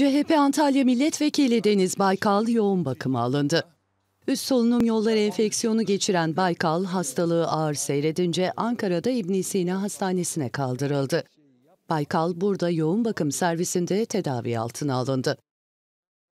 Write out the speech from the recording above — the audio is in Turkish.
CHP Antalya Milletvekili Deniz Baykal yoğun bakıma alındı. Üst solunum yolları enfeksiyonu geçiren Baykal hastalığı ağır seyredince Ankara'da İbn Sina Hastanesi'ne kaldırıldı. Baykal burada yoğun bakım servisinde tedavi altına alındı.